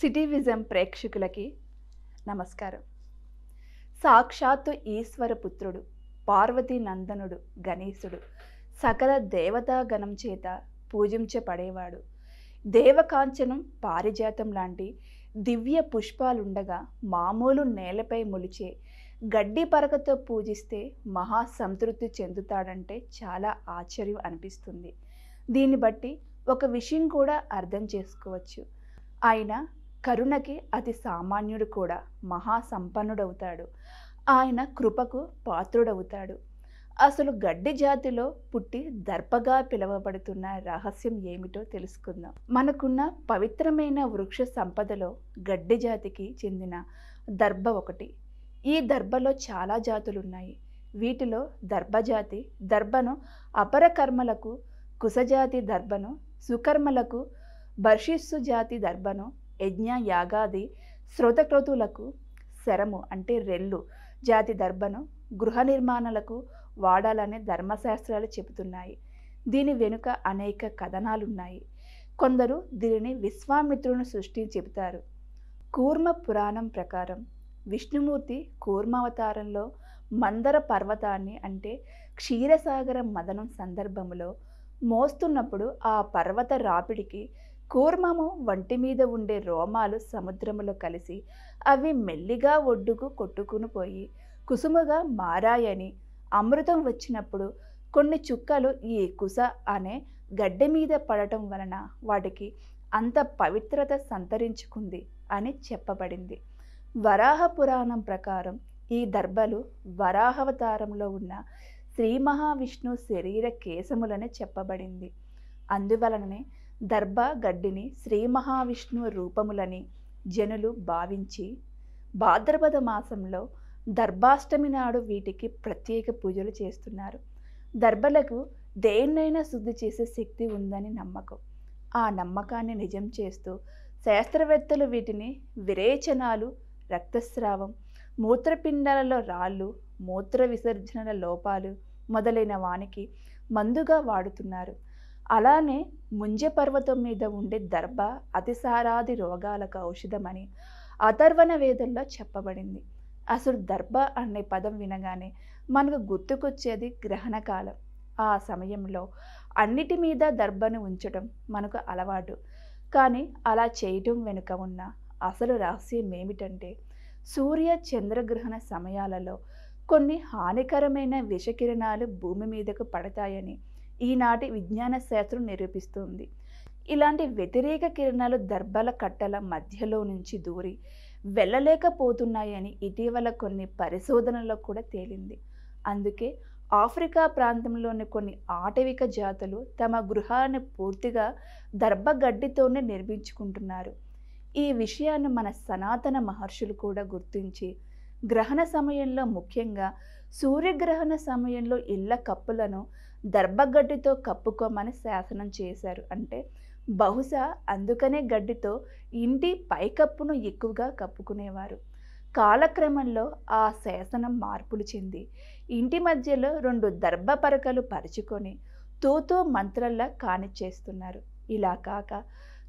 city ప్రేక్షకులకి నమస్కారం సాక్షాత్తు ఈశ్వర పుత్రుడు పార్వతీ నందనుడు గణేశుడు సకల దేవతాగణం చేత పూజించబడేవాడు దేవకాంచనం పారిజాతం లాంటి దివ్య పుష్పాలుండగా మామూలు నేలపై మొలిచే గడ్డి పరకతో పూజిస్తే మహా సంతృప్తి చెందుతాడంటే చాలా ఆశ్చర్యం అనిపిస్తుంది దీన్ని బట్టి ఒక విషయం కూడా అర్థం చేసుకోవచ్చు ఆయన కరుణకి అతి సామాన్యుడు కూడా మహాసంపన్నుడవుతాడు ఆయన కృపకు పాత్రుడవుతాడు అసలు గడ్డి జాతిలో పుట్టి దర్పగా పిలవబడుతున్న రహస్యం ఏమిటో తెలుసుకుందాం మనకున్న పవిత్రమైన వృక్ష సంపదలో గడ్డి జాతికి చెందిన దర్భ ఒకటి ఈ దర్భలో చాలా జాతులు ఉన్నాయి వీటిలో దర్భజాతి దర్భను అపరకర్మలకు కుసజాతి దర్భను సుకర్మలకు బర్షిస్సు జాతి దర్భను యజ్ఞ యాగాది శ్రోతక్రోతులకు శరము అంటే రెల్లు జాతి దర్భను గృహ నిర్మాణాలకు వాడాలనే ధర్మశాస్త్రాలు చెబుతున్నాయి దీని వెనుక అనేక కథనాలున్నాయి కొందరు దీనిని విశ్వామిత్రుని సృష్టి చెబుతారు కూర్మ పురాణం ప్రకారం విష్ణుమూర్తి కూర్మావతారంలో మందర పర్వతాన్ని అంటే క్షీరసాగర మదనం సందర్భంలో మోస్తున్నప్పుడు ఆ పర్వత రాపిడికి కూర్మము వంటి మీద ఉండే రోమాలు సముద్రములో కలిసి అవి మెల్లిగా ఒడ్డుకు కొట్టుకుని పోయి కుసుముగా మారాయని అమృతం వచ్చినప్పుడు కొన్ని చుక్కలు ఈ కుస అనే గడ్డి మీద పడటం వలన వాటికి అంత పవిత్రత సంతరించుకుంది అని చెప్పబడింది వరాహ పురాణం ప్రకారం ఈ దర్భలు వరాహవతారంలో ఉన్న శ్రీ మహావిష్ణు శరీర కేశములని చెప్పబడింది అందువలననే దర్భ గడ్డిని శ్రీ మహావిష్ణువు రూపములని జనులు భావించి భాద్రపద మాసంలో దర్భాష్టమి నాడు వీటికి ప్రత్యేక పూజలు చేస్తున్నారు దర్భలకు దేన్నైనా శుద్ధి చేసే శక్తి ఉందని నమ్మకం ఆ నమ్మకాన్ని నిజం చేస్తూ శాస్త్రవేత్తలు వీటిని విరేచనాలు రక్తస్రావం మూత్రపిండాలలో రాళ్ళు మూత్ర విసర్జనల లోపాలు మొదలైన వానికి మందుగా వాడుతున్నారు అలానే ముంజ పర్వతం మీద ఉండే దర్భ అతిసారాది రోగాలకు ఔషధమని అథర్వణ వేదల్లో చెప్పబడింది అసలు దర్భ అనే పదం వినగానే మనకు గుర్తుకొచ్చేది గ్రహణకాలం ఆ సమయంలో అన్నిటి మీద దర్భను ఉంచడం మనకు అలవాటు కానీ అలా చేయటం వెనుక ఉన్న అసలు రహస్యం ఏమిటంటే సూర్య చంద్రగ్రహణ సమయాలలో కొన్ని హానికరమైన విషకిరణాలు భూమి మీదకు పడతాయని ఈనాటి విజ్ఞాన శాస్త్రం నిరూపిస్తుంది ఇలాంటి వ్యతిరేక కిరణాలు దర్భల కట్టల మధ్యలో నుంచి దూరి వెళ్ళలేకపోతున్నాయని ఇటీవల కొన్ని పరిశోధనల్లో కూడా తేలింది అందుకే ఆఫ్రికా ప్రాంతంలోని కొన్ని ఆటవిక జాతులు తమ గృహాన్ని పూర్తిగా దర్భగడ్డితోనే నిర్మించుకుంటున్నారు ఈ విషయాన్ని మన సనాతన మహర్షులు కూడా గుర్తించి గ్రహణ సమయంలో ముఖ్యంగా సూర్యగ్రహణ సమయంలో ఇళ్ల కప్పులను దర్భగడ్డితో కప్పుకోమని శాసనం చేశారు అంటే బహుశా అందుకనే గడ్డితో ఇంటి పైకప్పును ఎక్కువగా కప్పుకునేవారు కాలక్రమంలో ఆ శాసనం మార్పులు చెంది ఇంటి మధ్యలో రెండు దర్భ పరకలు పరుచుకొని తూతూ మంత్రల్లా కానిచ్చేస్తున్నారు ఇలా కాక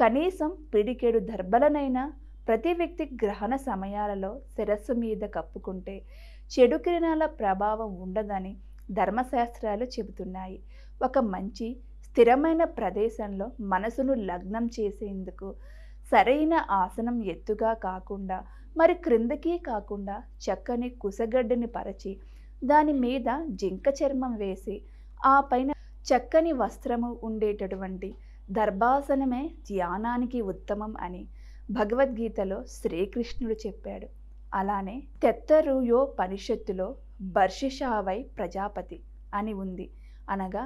కనీసం పిడికేడు దర్భలనైనా ప్రతి వ్యక్తి గ్రహణ సమయాలలో శిరస్సు మీద కప్పుకుంటే చెడు కిరణాల ప్రభావం ఉండదని ధర్మశాస్త్రాలు చెబుతున్నాయి ఒక మంచి స్థిరమైన ప్రదేశంలో మనసును లగ్నం చేసేందుకు సరైన ఆసనం ఎత్తుగా కాకుండా మరి క్రిందకి కాకుండా చక్కని కుసగడ్డని పరిచి దాని మీద జింక చర్మం వేసి ఆ పైన చక్కని వస్త్రము ఉండేటటువంటి దర్భాసనమే ధ్యానానికి ఉత్తమం అని భగవద్గీతలో శ్రీకృష్ణుడు చెప్పాడు అలానే తెత్తరుయో పరిషత్తులో బర్షిషావై ప్రజాపతి అని ఉంది అనగా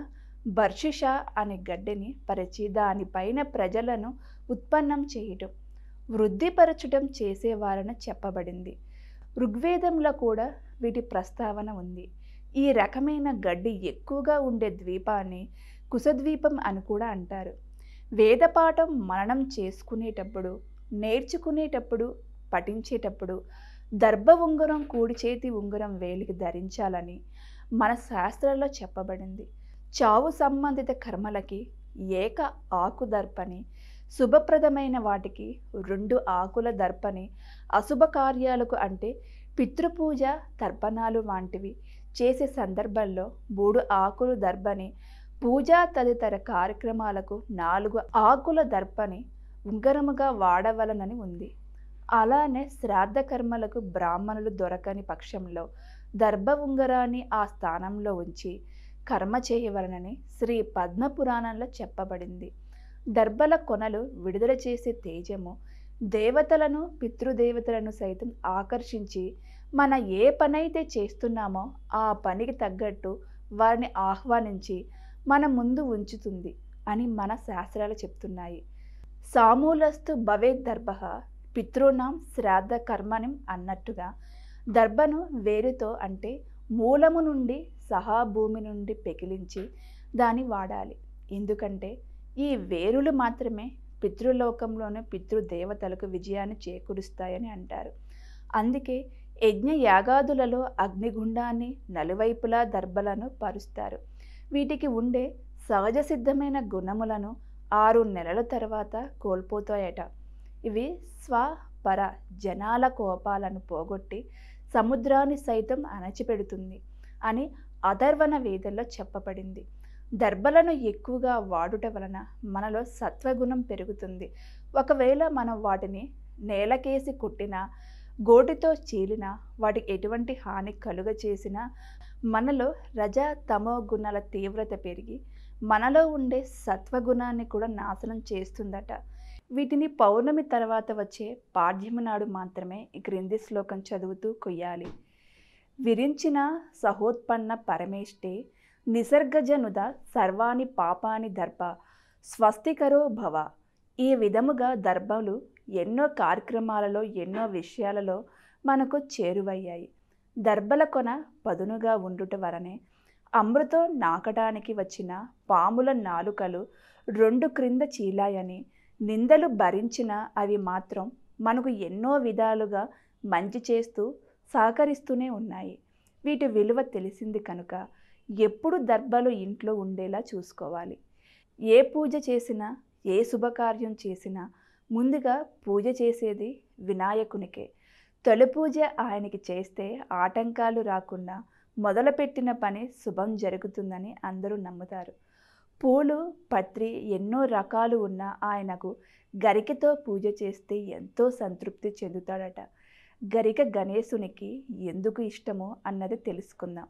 బర్షిష అనే గడ్డిని పరిచి దానిపైన ప్రజలను ఉత్పన్నం చేయటం వృద్ధిపరచడం చేసేవారని చెప్పబడింది ఋగ్వేదంలో కూడా వీటి ప్రస్తావన ఉంది ఈ రకమైన గడ్డి ఎక్కువగా ఉండే ద్వీపాన్ని కుశద్వీపం అని కూడా అంటారు వేదపాఠం మరణం చేసుకునేటప్పుడు నేర్చుకునేటప్పుడు పఠించేటప్పుడు దర్భ ఉంగరం కూడి చేతి ఉంగరం వేలికి ధరించాలని మన శాస్త్రాల్లో చెప్పబడింది చావు సంబంధిత కర్మలకి ఏక ఆకు దర్పని శుభప్రదమైన వాటికి రెండు ఆకుల దర్పని అశుభ కార్యాలకు అంటే పితృపూజ తర్పణాలు వంటివి చేసే సందర్భంలో మూడు ఆకులు దర్భని పూజా తదితర కార్యక్రమాలకు నాలుగు ఆకుల దర్పని ఉంగరముగా వాడవలనని ఉంది అలానే శ్రాద్ధ కర్మలకు బ్రాహ్మణులు దొరకని పక్షంలో దర్భ ఉంగరాన్ని ఆ స్థానంలో ఉంచి కర్మ చేయవలనని శ్రీ పద్మపురాణంలో చెప్పబడింది దర్భల కొనలు విడుదల చేసే తేజము దేవతలను పితృదేవతలను సైతం ఆకర్షించి మన ఏ పనైతే చేస్తున్నామో ఆ పనికి తగ్గట్టు వారిని ఆహ్వానించి మన ముందు ఉంచుతుంది అని మన శాస్త్రాలు చెప్తున్నాయి సామూలస్తు భవేద్ దర్భ పితృనాం శ్రాద్ధ కర్మణం అన్నట్టుగా దర్భను వేరుతో అంటే మూలము నుండి సహాభూమి నుండి పెకిలించి దాన్ని వాడాలి ఎందుకంటే ఈ వేరులు మాత్రమే పితృలోకంలోనే పితృదేవతలకు విజయాన్ని చేకూరుస్తాయని అంటారు అందుకే యజ్ఞ యాగాదులలో అగ్నిగుండాన్ని నలువైపులా దర్భలను పరుస్తారు వీటికి ఉండే సహజసిద్ధమైన గుణములను ఆరు నెలల తర్వాత కోల్పోతాయట ఇవి స్వపర జనాల కోపాలను పోగొట్టి సముద్రాన్ని సైతం అణచిపెడుతుంది అని అధర్వణ వేదల్లో చెప్పబడింది దర్భలను ఎక్కువగా వాడుట వలన మనలో సత్వగుణం పెరుగుతుంది ఒకవేళ మనం వాటిని నేలకేసి కొట్టినా గోటితో చీలినా వాటికి ఎటువంటి హాని కలుగ చేసినా మనలో రజ తమో గుణాల తీవ్రత పెరిగి మనలో ఉండే సత్వగుణాన్ని కూడా నాశనం చేస్తుందట వీటిని పౌర్ణమి తర్వాత వచ్చే పాడ్యమనాడు మాత్రమే క్రింది శ్లోకం చదువుతూ కొయ్యాలి విరించిన సహోత్పన్న పరమేష్టే నిసర్గజనుద సర్వాణి పాపాని దర్భ స్వస్తికరో భవ ఈ విధముగా దర్భలు ఎన్నో కార్యక్రమాలలో ఎన్నో విషయాలలో మనకు చేరువయ్యాయి దర్భల కొన పదునుగా ఉండుట వలనే అమృతం నాకడానికి వచ్చిన పాముల నాలుకలు రెండు క్రింద చీలాయని నిందలు భరించినా అవి మాత్రం మనకు ఎన్నో విధాలుగా మంచి చేస్తూ సహకరిస్తూనే ఉన్నాయి వీటి విలువ తెలిసింది కనుక ఎప్పుడు దర్భలు ఇంట్లో ఉండేలా చూసుకోవాలి ఏ పూజ చేసినా ఏ శుభకార్యం చేసినా ముందుగా పూజ చేసేది వినాయకునికే తొలి పూజ ఆయనకి చేస్తే ఆటంకాలు రాకుండా మొదలుపెట్టిన పని శుభం జరుగుతుందని అందరూ నమ్ముతారు పూలు పత్రి ఎన్నో రకాలు ఉన్న ఆయనకు గరికతో పూజ చేస్తే ఎంతో సంతృప్తి చెందుతాడట గరిక గణేశునికి ఎందుకు ఇష్టమో అన్నది తెలుసుకుందాం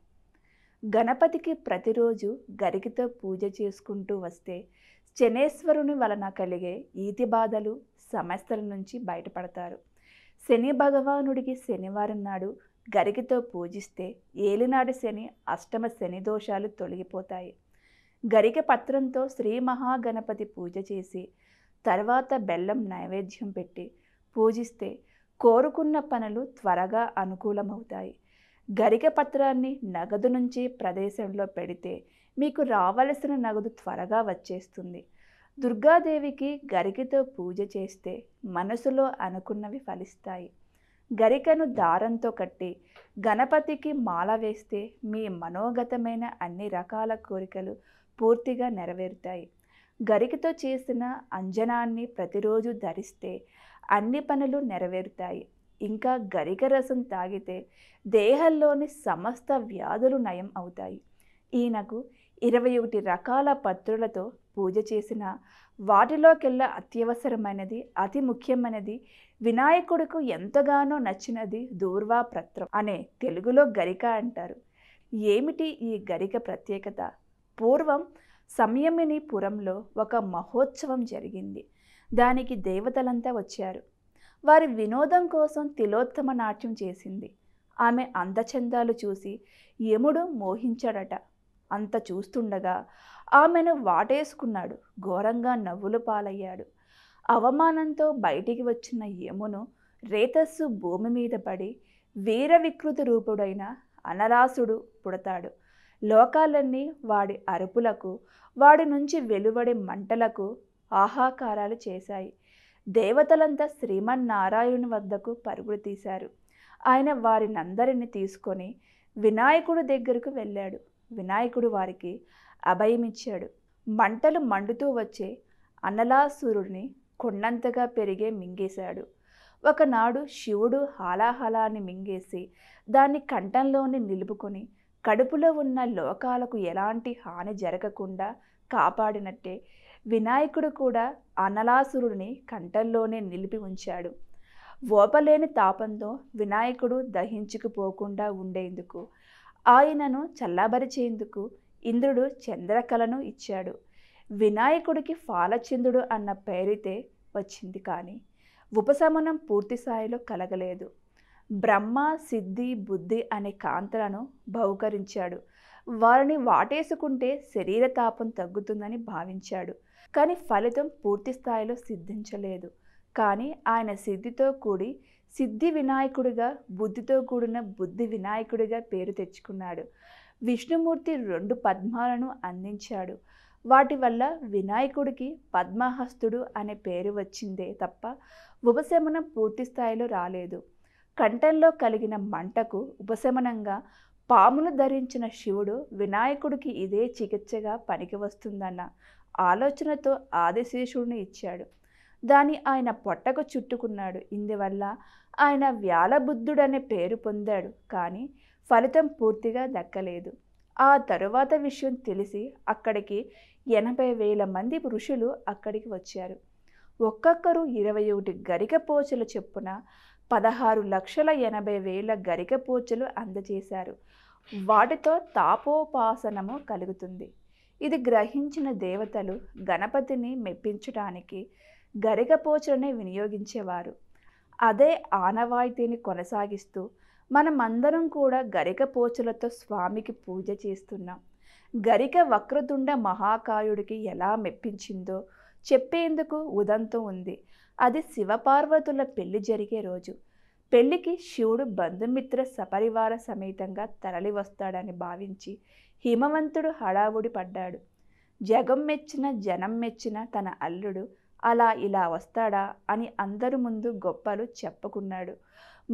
గణపతికి ప్రతిరోజు గరికతో పూజ చేసుకుంటూ వస్తే శనేశ్వరుని వలన కలిగే ఈతి బాధలు సమస్యల నుంచి బయటపడతారు శని భగవానుడికి శనివారం నాడు గరికతో పూజిస్తే ఏలినాడు శని అష్టమ శని దోషాలు తొలగిపోతాయి గరిక పత్రంతో శ్రీ మహాగణపతి పూజ చేసి తర్వాత బెల్లం నైవేద్యం పెట్టి పూజిస్తే కోరుకున్న పనులు త్వరగా అనుకూలమవుతాయి గరిక పత్రాన్ని నగదు నుంచి ప్రదేశంలో పెడితే మీకు రావలసిన నగదు త్వరగా వచ్చేస్తుంది దుర్గాదేవికి గరికతో పూజ చేస్తే మనసులో అనుకున్నవి ఫలిస్తాయి గరికను దారంతో కట్టి గణపతికి మాల వేస్తే మీ మనోగతమైన అన్ని రకాల కోరికలు పూర్తిగా నెరవేరుతాయి గరికతో చేసిన అంజనాన్ని ప్రతిరోజు ధరిస్తే అన్ని పనులు నెరవేరుతాయి ఇంకా గరిక రసం తాగితే దేహంలోని సమస్త వ్యాధులు నయం అవుతాయి ఈయనకు ఇరవై ఒకటి రకాల పత్రులతో పూజ చేసిన వాటిలోకెల్లా అత్యవసరమైనది అతి ముఖ్యమైనది వినాయకుడికు ఎంతగానో నచ్చినది దూర్వా పత్రం అనే తెలుగులో గరిక అంటారు ఏమిటి ఈ గరిక ప్రత్యేకత పూర్వం సంయమిని పురంలో ఒక మహోత్సవం జరిగింది దానికి దేవతలంతా వచ్చారు వారి వినోదం కోసం తిలోత్తమ నాట్యం చేసింది ఆమె అందచందాలు చూసి యముడు మోహించాడట అంత చూస్తుండగా ఆమెను వాటేసుకున్నాడు ఘోరంగా నవ్వులు పాలయ్యాడు అవమానంతో బయటికి వచ్చిన యమును రేతస్సు భూమి మీద పడి వీర వికృతి రూపుడైన అనరాసుడు పుడతాడు లోకాలన్నీ వాడి అరుపులకు వాడి నుంచి వెలువడే మంటలకు ఆహాకారాలు చేశాయి దేవతలంతా శ్రీమన్నారాయణుని వద్దకు పరుగులు తీశారు ఆయన వారినందరిని తీసుకొని వినాయకుడి దగ్గరకు వెళ్ళాడు వినాయకుడు వారికి అభయమిచ్చాడు మంటలు మండుతూ వచ్చే అనలాసురుడిని కొండంతగా పెరిగే మింగేశాడు ఒకనాడు శివుడు హాలాహలాన్ని మింగేసి దాన్ని కంఠంలోనే నిలుపుకొని కడుపులో ఉన్న లోకాలకు ఎలాంటి హాని జరగకుండా కాపాడినట్టే వినాయకుడు కూడా అనలాసురుడిని కంటల్లోనే నిలిపి ఉంచాడు ఓపలేని తాపంతో వినాయకుడు దహించుకుపోకుండా ఉండేందుకు ఆయనను చల్లబరిచేందుకు ఇంద్రుడు చంద్రకళను ఇచ్చాడు వినాయకుడికి ఫాలచంద్రుడు అన్న పేరితే వచ్చింది కానీ ఉపశమనం పూర్తి స్థాయిలో కలగలేదు బ్రహ్మ సిద్ధి బుద్ధి అనే కాంతలను బహుకరించాడు వారిని వాటేసుకుంటే శరీర తాపం తగ్గుతుందని భావించాడు కానీ ఫలితం పూర్తి స్థాయిలో సిద్ధించలేదు కానీ ఆయన సిద్ధితో కూడి సిద్ధి వినాయకుడిగా బుద్ధితో కూడిన బుద్ధి వినాయకుడిగా పేరు తెచ్చుకున్నాడు విష్ణుమూర్తి రెండు పద్మాలను అందించాడు వాటి వల్ల వినాయకుడికి పద్మహస్తుడు అనే పేరు వచ్చిందే తప్ప ఉపశమనం పూర్తి స్థాయిలో రాలేదు కంఠంలో కలిగిన మంటకు ఉపశమనంగా పామును ధరించిన శివుడు వినాయకుడికి ఇదే చికిత్సగా పనికి వస్తుందన్న ఆలోచనతో ఆదిశేషుడిని ఇచ్చాడు దాని ఆయన పొట్టకు చుట్టుకున్నాడు ఇందువల్ల ఆయన వ్యాలబుద్ధుడనే పేరు పొందాడు కానీ ఫలితం పూర్తిగా దక్కలేదు ఆ తరువాత విషయం తెలిసి అక్కడికి ఎనభై వేల మంది ఋషులు అక్కడికి వచ్చారు ఒక్కొక్కరు ఇరవై ఒకటి గరిక పోచల చెప్పున పదహారు లక్షల ఎనభై వేల గరికపోచలు అందజేశారు వాటితో తాపోపాసనము కలుగుతుంది ఇది గ్రహించిన దేవతలు గణపతిని మెప్పించడానికి గరికపోచలని వినియోగించేవారు అదే ఆనవాయితీని కొనసాగిస్తూ మనమందరం కూడా గరికపోచలతో స్వామికి పూజ చేస్తున్నాం గరిక వక్రతుండ మహాకాయుడికి ఎలా మెప్పించిందో చెప్పేందుకు ఉదంతం ఉంది అది శివపార్వతుల పెళ్లి జరిగే రోజు పెళ్లికి శివుడు బంధుమిత్ర సపరివార సమేతంగా తరలి వస్తాడని భావించి హిమవంతుడు హడావుడి పడ్డాడు జగం మెచ్చిన జనం మెచ్చిన తన అల్లుడు అలా ఇలా వస్తాడా అని అందరు ముందు గొప్పలు చెప్పుకున్నాడు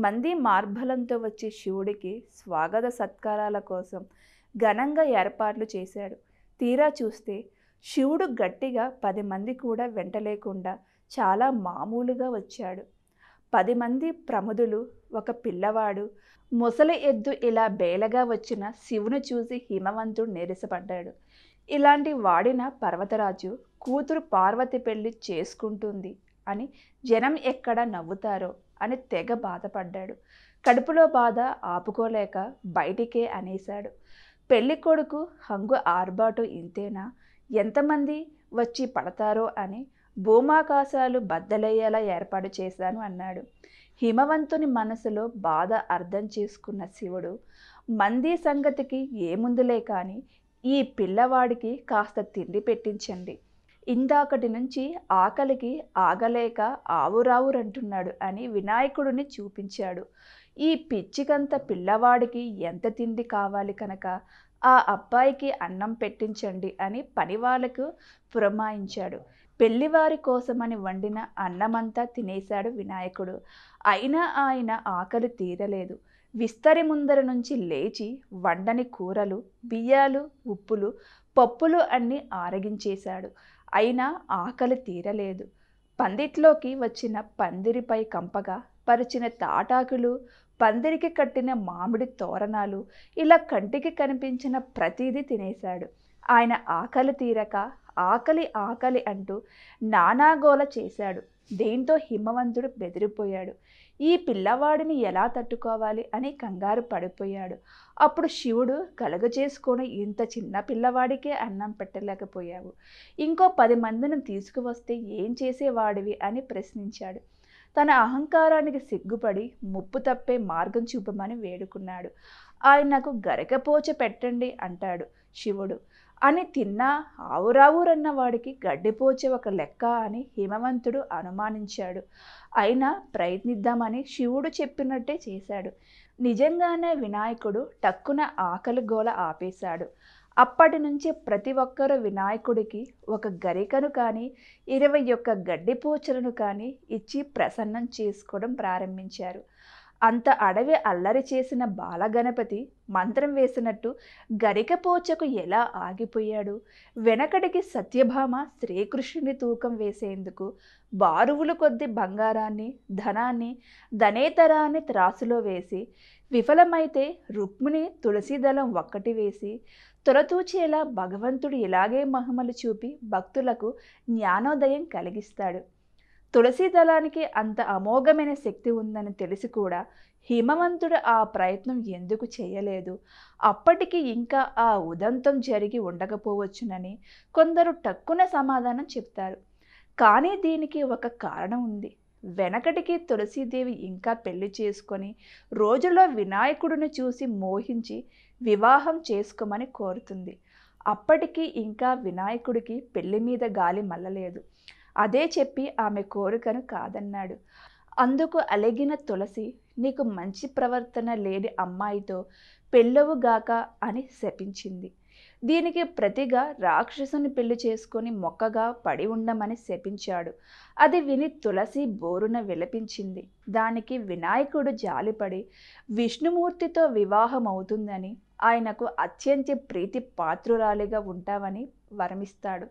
మంది మార్బలంతో వచ్చే శివుడికి స్వాగత సత్కారాల కోసం ఘనంగా ఏర్పాట్లు చేశాడు తీరా చూస్తే శివుడు గట్టిగా పది మంది కూడా వెంటలేకుండా చాలా మామూలుగా వచ్చాడు పది మంది ప్రముదులు ఒక పిల్లవాడు ముసలి ఎద్దు ఇలా బేలగా వచ్చిన శివుని చూసి హిమవంతుడు నిరసపడ్డాడు ఇలాంటి వాడిన పర్వతరాజు కూతురు పార్వతి పెళ్లి చేసుకుంటుంది అని జనం ఎక్కడ నవ్వుతారో అని తెగ బాధపడ్డాడు కడుపులో బాధ ఆపుకోలేక బయటికే అనేశాడు పెళ్ళికొడుకు హంగు ఆర్బాటు ఇంతేనా ఎంతమంది వచ్చి పడతారో అని భూమాకాశాలు బద్దలయ్యేలా ఏర్పాటు చేశాను అన్నాడు హిమవంతుని మనసులో బాధ అర్థం చేసుకున్న శివుడు మంది సంగతికి ఏముందులే కానీ ఈ పిల్లవాడికి కాస్త తిండి పెట్టించండి ఇందాకటి నుంచి ఆకలికి ఆగలేక ఆవురావురంటున్నాడు అని వినాయకుడిని చూపించాడు ఈ పిచ్చికంత పిల్లవాడికి ఎంత తిండి కావాలి కనుక ఆ అబ్బాయికి అన్నం పెట్టించండి అని పనివాళ్లకు పురమాయించాడు పెళ్లివారి కోసమని వండిన అన్నమంతా తినేశాడు వినాయకుడు అయినా ఆయన ఆకలి తీరలేదు విస్తరి ముందర నుంచి లేచి వండని కూరలు బియ్యాలు ఉప్పులు పప్పులు అన్నీ ఆరగించేశాడు అయినా ఆకలి తీరలేదు పందిట్లోకి వచ్చిన పందిరిపై కంపగా పరిచిన తాటాకులు పందిరికి కట్టిన మామిడి తోరణాలు ఇలా కంటికి కనిపించిన ప్రతిదీ తినేశాడు ఆయన ఆకలి తీరక ఆకలి ఆకలి అంటూ నానాగోల చేశాడు దేంతో హిమవంతుడు బెదిరిపోయాడు ఈ పిల్లవాడిని ఎలా తట్టుకోవాలి అని కంగారు పడిపోయాడు అప్పుడు శివుడు కలగజేసుకొని ఇంత చిన్న పిల్లవాడికే అన్నం పెట్టలేకపోయావు ఇంకో పది మందిని తీసుకువస్తే ఏం చేసేవాడివి అని ప్రశ్నించాడు తన అహంకారానికి సిగ్గుపడి ముప్పు తప్పే మార్గం చూపమని వేడుకున్నాడు ఆయనకు గరికపోచ గరకపోచ పెట్టండి అంటాడు శివుడు అని తిన్నా ఆవురావురన్న వాడికి గడ్డిపోచే ఒక లెక్క అని హిమవంతుడు అనుమానించాడు అయినా ప్రయత్నిద్దామని శివుడు చెప్పినట్టే చేశాడు నిజంగానే వినాయకుడు టక్కున ఆకలి గోల ఆపేశాడు అప్పటి నుంచి ప్రతి ఒక్కరూ వినాయకుడికి ఒక గరికను కానీ ఇరవై ఒక్క గడ్డి పూచలను కానీ ఇచ్చి ప్రసన్నం చేసుకోవడం ప్రారంభించారు అంత అడవి అల్లరి చేసిన బాలగణపతి మంత్రం వేసినట్టు గరికపోచకు ఎలా ఆగిపోయాడు వెనకడికి సత్యభామ శ్రీకృష్ణుని తూకం వేసేందుకు బారువులు కొద్ది బంగారాన్ని ధనాన్ని ధనేతరాన్ని త్రాసులో వేసి విఫలమైతే రుక్మిణి తులసిదళం ఒక్కటి వేసి తొలతూచేలా భగవంతుడు ఇలాగే మహిమలు చూపి భక్తులకు జ్ఞానోదయం కలిగిస్తాడు తులసి దళానికి అంత అమోఘమైన శక్తి ఉందని తెలిసి కూడా హిమవంతుడు ఆ ప్రయత్నం ఎందుకు చేయలేదు అప్పటికి ఇంకా ఆ ఉదంతం జరిగి ఉండకపోవచ్చునని కొందరు టక్కున సమాధానం చెప్తారు కానీ దీనికి ఒక కారణం ఉంది వెనకటికి తులసీదేవి ఇంకా పెళ్లి చేసుకొని రోజులో వినాయకుడిని చూసి మోహించి వివాహం చేసుకోమని కోరుతుంది అప్పటికి ఇంకా వినాయకుడికి పెళ్లి మీద గాలి మల్లలేదు అదే చెప్పి ఆమె కోరికను కాదన్నాడు అందుకు అలిగిన తులసి నీకు మంచి ప్రవర్తన లేని అమ్మాయితో పెళ్ళవుగాక అని శపించింది దీనికి ప్రతిగా రాక్షసుని పెళ్లి చేసుకొని మొక్కగా పడి ఉండమని శపించాడు అది విని తులసి బోరున విలపించింది దానికి వినాయకుడు జాలిపడి విష్ణుమూర్తితో వివాహం అవుతుందని ఆయనకు అత్యంత ప్రీతి పాత్రురాలిగా ఉంటావని వరమిస్తాడు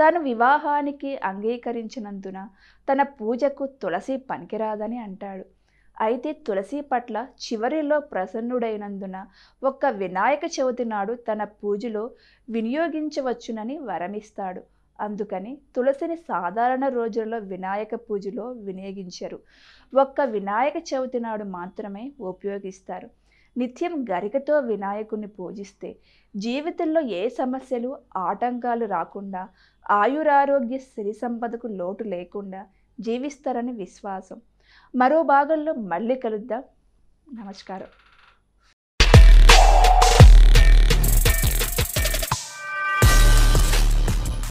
తాను వివాహానికి అంగీకరించినందున తన పూజకు తులసి పనికిరాదని అంటాడు అయితే తులసి పట్ల చివరిలో ప్రసన్నుడైనందున ఒక్క వినాయక చవితి నాడు తన పూజలో వినియోగించవచ్చునని వరమిస్తాడు అందుకని తులసిని సాధారణ రోజులలో వినాయక పూజలో వినియోగించరు ఒక్క వినాయక చవితి నాడు మాత్రమే ఉపయోగిస్తారు నిత్యం గరికతో వినాయకుని పూజిస్తే జీవితంలో ఏ సమస్యలు ఆటంకాలు రాకుండా ఆయురారోగ్య సిరి సంపదకు లోటు లేకుండా జీవిస్తారని విశ్వాసం ಮರು ಬಾಗಲ್ಲು ಮಳ್ಳಿ ಕಲುದ್ದ ನಮಸ್ಕಾರ